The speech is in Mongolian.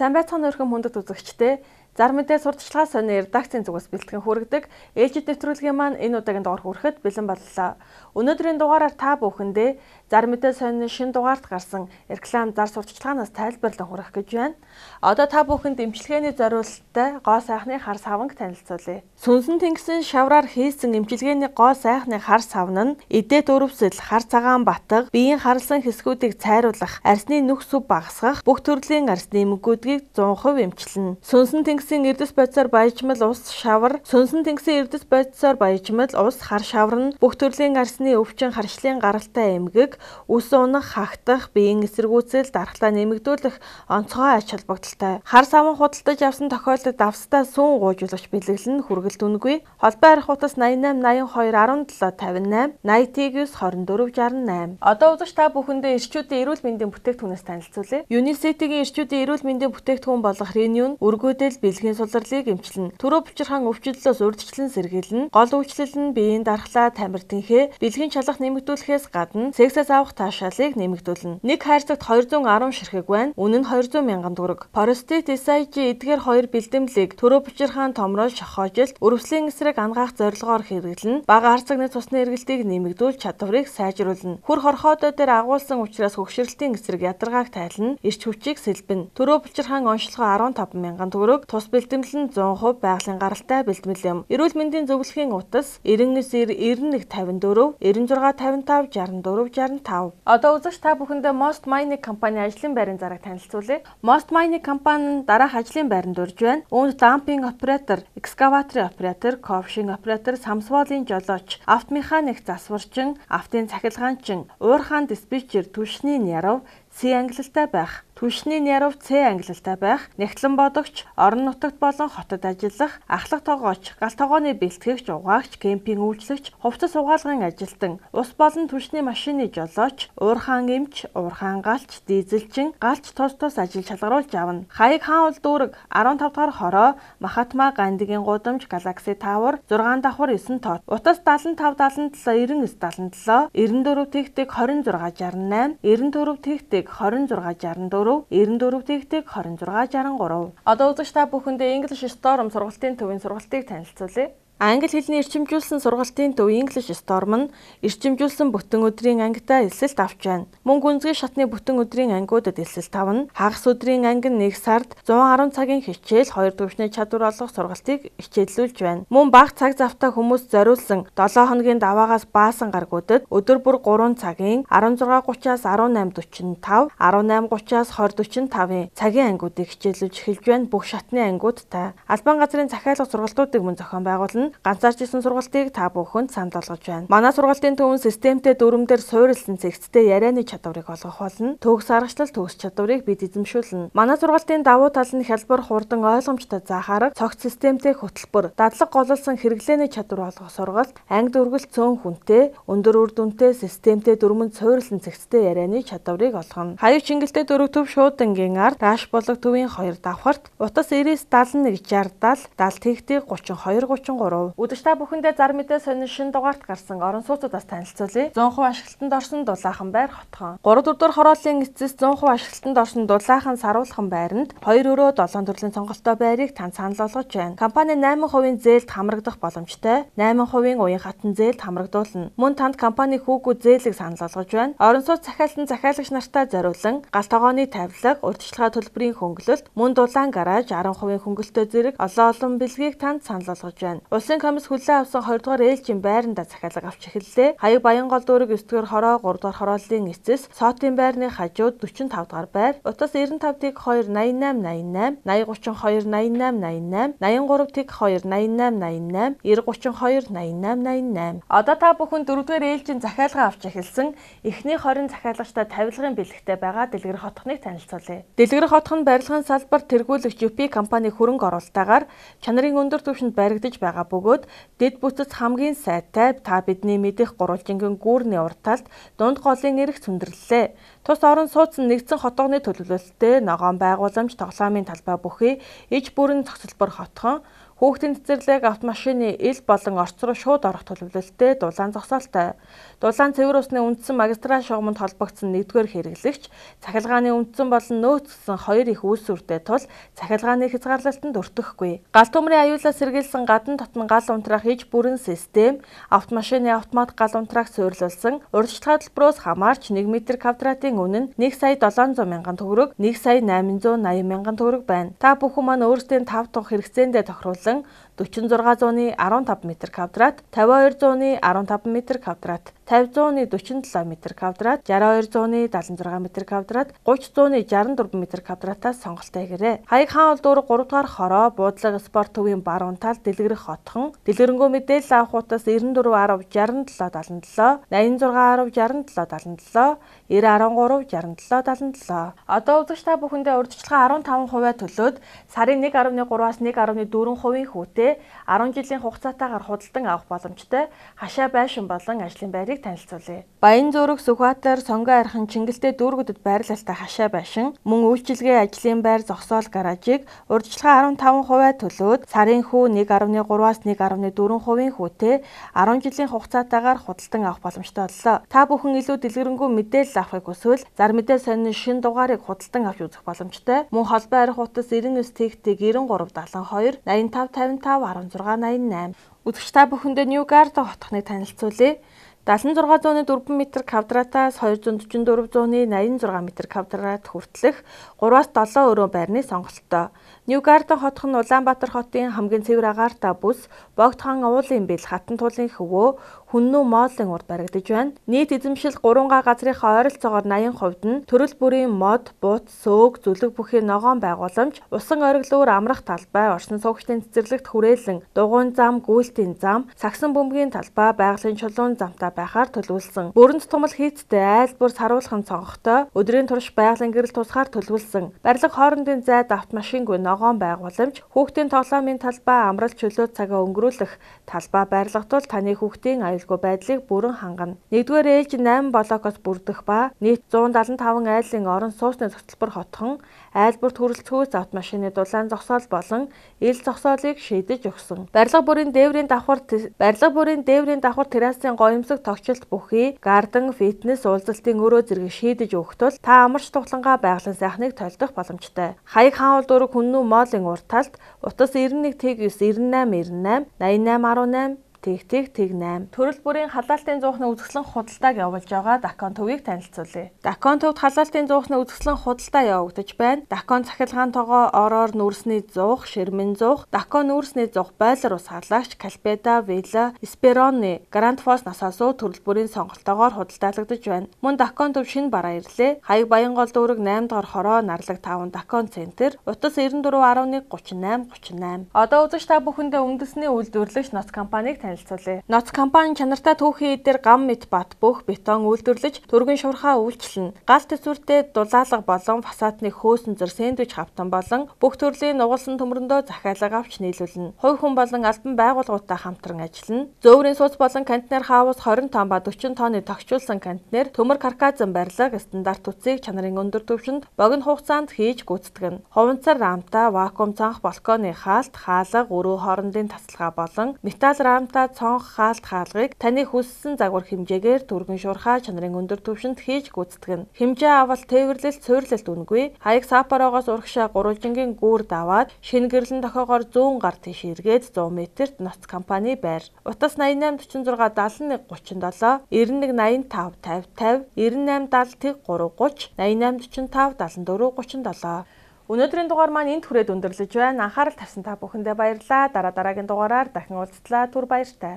Сайн байцгаана өрхөн хүндэт үзэгчтэй. Зар мэдээ сурталчилгаа сони редакцийн зүгээс бэлтгэн хүргэдэг ээлжид нэвтрүүлгийн маань энэ удаагийн дугаар хүрэхэд бэлэн боллоо. Өнөөдрийн дугаараар та бүхэндээ зар мэдээ сони шин дугаарт гарсан реклам зар сурталчилгаанаас тайлбарлан хүргэх гэж байна. Одоо та бүхэн дэмжлэгээний зориулалттай гоо сайхны хар савнг танилцуулъя. Сүнсэн тэнгисийн шавраар хийсэн эмчилгээний гоо сайхны хар савн нь эдэт өрөвсөл, хар цагаан батг, биеийн харсан хэсгүүдийг цайруулах, арсны нүх сүв багасгах бүх төрлийн арсны эмгүүдгийг 100% эмчилнэ. Сүнсэн тэнгис тэнгисийн эрдэс бодисоор баяжмал ус шавар, Сүнсэн тэнгисийн эрдэс бодисоор баяжмал ус хар шавар нь бүх төрлийн арсны өвчин харшлын гаралтай эмгэг, үс унах, хагтах, биеийн эсэргүүцэл, дархлаа нэмэгдүүлэх онцгой ач холбогдолтой. Хар саван худалдаж авсан тохиолдолд давстаа сүүн гуйжуулагч бэлэглэн хүргэлт үнгүй. Холбоо арих утас 88 82 17 58 80 29 24 68. Одоо үзэж та бүхэндээ эрчүүдийн эрүүл мэндийн бүтээгдэхүүнээс танилцуулъя. UNICEF-ийн эрчүүдийн эрүүл мэндийн бүтээгдэхүүн болох Renew, өргөдөл бэлгийн сулрлыг эмчилнэ. Төрөө булчирхан өвчлөлөөс урьдчилан сэргийлнэ. Гол үйлчлэл нь биеийн дархлаа, тамир тэнхээ, бэлгийн чалах нэмэгдүүлэхээс гадна сексээс авах таашаалыг нэмэгдүүлнэ. Нэг хайрцагт 210 ширхэг байна. Үнэ нь 200 мянган төгрөг. Prostate SIG эдгээр хоёр бэлдэмлийг төрөө булчирхан томрол шохоожилт, өрөвслийн эсрэг ангаах зорилгоор хэрэглэнэ. Бага арцаг нэг цусны эргэлтийг нэмэгдүүл чадварыг сайжруулна. Хөр хорхоодоо дээр агуулсан учраас хөгшрэлтийн эсрэг ядаргааг тайлна, эрч хүчийг сэлбэнэ. Төрөө булчирхан онцлогоо 15 мянган төгрөг, Бус бэлтгэл нь 100% байгалийн гаралтай бэлтгэл юм. Эрүүл мэндийн зөвлөхийн утас 99 9154 9655 6465. Одоо үзэж та бүхэндээ Most Mining компани ажлын байрны зараг танилцуулъя. Most Mining компани дараах ажлын байранд урж байна. Үүнд дампинг оператор, экскаваторын оператор, ковшин оператор, самсволын жолооч, автомеханик засварчин, автын цахилгаанчин, уурхаан диспетчер, түлшний ярав, С ангилалтай байх. Түншний нярв С ангилалтай байх, нэгтлэн бодогч, орон нутагт болон хотод ажиллах, ахлах тогооч, гал тогооны бэлтгэгч, угаагч, кемпинг үйлчлэгч, хувцас угаалгын ажилтан, ус болон түншний машины жолооч, уурхаан эмч, уурхаан галч, дизелчин, галч тус тус ажил шалгаруулж авна. Хаяг хаан улс дүүрэг 15 дахь хороо, Махатма Гандигийн гудамж, Galaxy Tower 6 давхар 9 тоот, утас 75 77 99 74 тэгтэг 26 68, 94 тэгтэг 26 64 94 тэгтэг 2663. Одоо үзэгч та бүхэндээ English Storm сургалтын төвийн сургалтыг танилцуулъя. Англи хэлний эрчимжүүлсэн сургалтын төв English Storm нь эрчимжүүлсэн бүтэн өдрийн ангидаа элсэлт авч байна. Мөнгө үнэзгийн шатны бүтэн өдрийн ангиудад элсэлт авна. Хагас өдрийн анги нь 1 сард 110 цагийн хичээл 2 төвшний чадвар олгох сургалтыг хичээллүүлж байна. Мөн баг цаг завтаа хүмүүс зориулсан 7 хоногийн даваагаас баасан гаргуудад өдөр бүр 3 цагийн 16:30-аас 18:45, 18:30-аас 20:45-ийн цагийн ангиудыг хичээллүүлж эхэлж байна бүх шатны ангиудтай. Албан газрын захиалга сургалтуудыг мөн зохион байгуулна нь ганцаарч исэн сургалтыг та бүхэнд санд олгож байна. Манай сургалтын төвөн системтэй дүрмдэр суурилсан зэгцтэй ярианы чадварыг олгох болно. Төгс аргачлал төгс чадварыг бид эзэмшүүлнэ. Манай сургалтын давуу тал нь хялбар хурдан ойлгомжтой заах арга, цогц системтэй хөтөлбөр, дадлаг гололсон хэрэглээний чадвар олгох сургалт, анги дүргэлт цөөн хүнтэй, өндөр үр дүнтэй системтэй дүрмэнд суурилсан зэгцтэй ярианы чадварыг олгоно. Хаяг чингэлтэй дөрөв төв шууд ангийн ард, рааш болог төвийн 2 давхарт утас 90 71 60 70 70 тэгтээ 32 33 явв. Үдэштаа бүхэндээ зар мэдээ сонин шин дугаарт гарсан орон сууцудаас танилцуулъя. 100% ашиглалтанд орсон дулаахан байр хотхон. 3 дурдуур хорооллын эцэс 100% ашиглалтанд орсон дулаахан саруулхан байранд 2 өрөө 7 төрлийн сонголтоо байрыг тань санал болгож байна. Компани 8% зээлд хамрагдах боломжтой. 8% уян хатан зээлд хамрагдуулна. Мөн танд компани хүүгүү зээлийг санал болгож байна. Орон сууц захиалсан захиалагч нартай зориулан галт тогооны тавилга, урьдчилгаа төлбөрийн хөнгөлөлт, мөн дулаан гараж 10% хөнгөлтөө зэрэг олон олон бэлгийг танд санал болгож байна. Улс Эзлэн комисс хүлээ авсан 2 дугаар ээлжийн байранда захиалга авч эхэллээ. Хаяг Баянгол дүүрэг 9 дугаар хороо 3 дугаар хорооллын эцэс, Сотын байрны хажууд 45 дугаар байр, утас 95 тг 2 8888, 8032 8888, 83 тг 2 8888, 9032 8888. Одоо та бүхэн 4 дугаар ээлжийн захиалга авч эхэлсэн эхний 20 захиалагчтай тавилгын бэлэгтэй байгаа Дэлгэр хотхныг танилцуулъя. Дэлгэр хотхон барилгын салбар тэргүүлэгч UP компани хөрөнгө оруулалтаагаар чанарын өндөр түвшинд баригдаж байгаа бөгөөд дэд бүтц хамгийн сайтай та бидний мэдих гурвалжингийн гүүрний урт талд дунд голын эрэг цөндөрлөлээ. Тус орон суудсан нэгдсэн хотгоны төлөвлөлттэй ногоон байгууламж тоглоомын талбай бүхий иж бүрэн цогцлбор хотхон Хүүхдийн цэцэрлэг автомашины ил болон орц руу шууд орох төлөвлөлттэй дулаан зогсоолтой. Дулаан цэвэр усны үндсэн магистрал шугамд холбогдсон 1-р хэрэглэгч цахилгааны үндсэн болон нөөцсөн хоёр их үйлсвэртэй тул цахилгааны хязгаарлалтанд өртөхгүй. Гал түмрийн аюулаа сэргийлсэн гадна дотн гал унтраах иж бүрэн систем автомашины автомат гал унтрааг суйрлуулсан урьдчилан хөтөлбөрөөс хамаарч 1 м квадратын үнэ нь 1 сая 700 мянган төгрөг, 1 сая 880 мянган төгрөг байна. Та бүхэн маань өөрсдийн 5 тунх хэрэгцээндээ тохируулсан 발생 4600-ны 15 м2, 5200-ны 15 м2, 50-100-ны 47 м2, 6200-ны 76 м2, 30-100-ны 64 м2-аас сонголтоо хийгээрэй. Хаяг хаан улс дүүрэг 3 дугаар хороо, буудлага спорт төвийн баруун тал дэлгэрэх хотхон, дэлгэрэнгүй мэдээлэл авах утас 94106777, 86106777, 9136777. Одоо үзэгч та бүхэндээ урьдчилан 15% төлөөд сарын 1.3-аас 1.4 хувийн хүүтэй хүртээ 10 жилийн хугацаатаагаар худалдан авах боломжтой хашаа байшин болон ажлын байрыг танилцуулъя. Баянзүрх, Сүхбаатар, Сонгон архан Чингэлтэй дүүргүүдэд байрлалтай хашаа байшин, мөн үйлчилгээ ажлын байр зогсоол гаражийг урдчлага 15% төлөөд сарын хүү 1.3-аас 1.4% хүүтэй 10 жилийн хугацаатаагаар худалдан авах боломжтой боллоо. Та бүхэн илүү дэлгэрэнгүй мэдээлэл авахыг хүсвэл зар мэдээ сонины шин дугаарыг худалдан авч үзэх боломжтой. Мөн холбоо арих утас 99 тэгтэг 93 72 85 55 1688. Үзэгч та бүхэндээ Ньюгардо хотхныг танилцуулъя. 76.4 м квадратаас 244.86 м квадрат хүртэлх 3-7 өрөө байрны сонголттой. Ньюгарден хотх нь Улаанбаатар хотын хамгийн цэвэр агаартай бүс, Богдхан уулын бэл, Хатан туулын хөвөө, Хүннүү Моолын урд баригдаж байна. Нийт эзэмшил 3 га газрынхаа ойролцоогоор 80% нь төрөл бүрийн мод, бут, сөөг, зүлэг бүхий ногоон байгууламж, усан ориглуур амрах талбай, оршин суугчдын цэцэрлэгт хүрээлэн дугуун зам, гүйлтийн зам, сагсан бөмбөгийн талбай, байгалийн чулуун замтай байхаар төлөвлөсөн. Бүрэнт тумал хийцтэй айл бүр саруулхан цонхтой өдрийн турш байгалийн гэрэл тусгаар төлөвлөсөн. Барилга хоорондын зайд автомашингүй ногоон байгууламж, хүүхдийн тоглоомын талбай, амралт чөлөө цагаа өнгөрүүлэх талбай байрлагдвал таны хүүхдийн аюул аюулгүй байдлыг бүрэн хангана. 1-р ээлж 8 блокоос бүрдэх ба нийт 175 айлын орон суусны зогцолбор хотхон айлбарт хүрэлцгүйц автомашины дулаан зогсоол болон ил зогсоолыг шийдэж өгсөн. Барилга бүрийн дээврийн давхар барилга бүрийн дээврийн давхар террасын гоёмсог тогтцолт бүхий гарден, фитнес уулзалтын өрөө зэрэг шийдэж өгтөл та амарч тухлангаа байгалийн сайхныг тойлдох боломжтой. Хаяг хаан улс дүүрэг хүннүү моолын урт талд утас 91 тэгс 98 98 88 18 тэг тэг тэг 8 төрөл бүрийн халаалтын зуухны үзэсгэлэн худалдааг явуулж байгаа Дакон төвийг танилцуулъя. Дакон төвд халаалтын зуухны үзэсгэлэн худалдаа явагдаж байна. Дакон цахилгаан тогоо ороор нүүрсний зуух, ширмэн зуух, Дакон нүүрсний зуух, бойлор ус халаагч, Калпеда, Вела, Спероны, Гранд Фос насаасуу төрөл бүрийн сонголтоогоор худалдаалагдаж байна. Мөн Дакон төв шинэ бараа ирлээ. Хаяг Баянгол дүүрэг 8 дугаар хороо Нарлаг 5 Дакон центр, утас 94.1 38 38. Одоо үзэж та бүхэндээ үндэсний үйлдвэрлэгч ноц компанийг танилцуулъя. Ноц компани чанартай түүхий дээр гам мэд бат бүх бетон үйлдвэрлэж төргөн шуурхаа үйлчилнэ. Галт зүртэй дулаалга болон фасадны хөөсөн зэр сэндвич хавтан болон бүх төрлийн нугалсан төмөрөндөө захиалга авч нийлүүлнэ. Хувь хүн болон албан байгууллагуудтай хамтран ажиллана. Зөөврийн сууц болон контейнер хаавс 20 тонн ба 40 тонны тогтчулсан контейнер төмөр каркацын барилга стандарт үцгийг чанарын өндөр түвшинд богино хугацаанд хийж гүйцэтгэнэ. Хуванцар рамтай вакуум цанх балконы хаалт, хаалга, өрөө хоорондын тасалгаа болон металл рамтай та цонх хаалт хаалгыг таны хүссэн загвар хэмжээгээр түргэн шуурхаа чанарын өндөр түвшинд хийж гүйцэтгэн. Хэмжээ авалт тээвэрлэлт суйрлалт үнгүй. Хаяг сапароогоос урагшаа гурвалжингийн гүүр даваад шинэ гэрлэн дохоогоор зүүн гар тийш эргээд 100 метрт ноц компани байр. Утас 8846 7137 9185 50 50 9870 330 8845 7437 Өнөөдрийн дугаар маань энд хүрээд өндөрлөж байна. Анхаарал тавьсан та бүхэндээ баярлалаа. Дараа дараагийн дугаараар дахин уулзтлаа. Түр баяртай.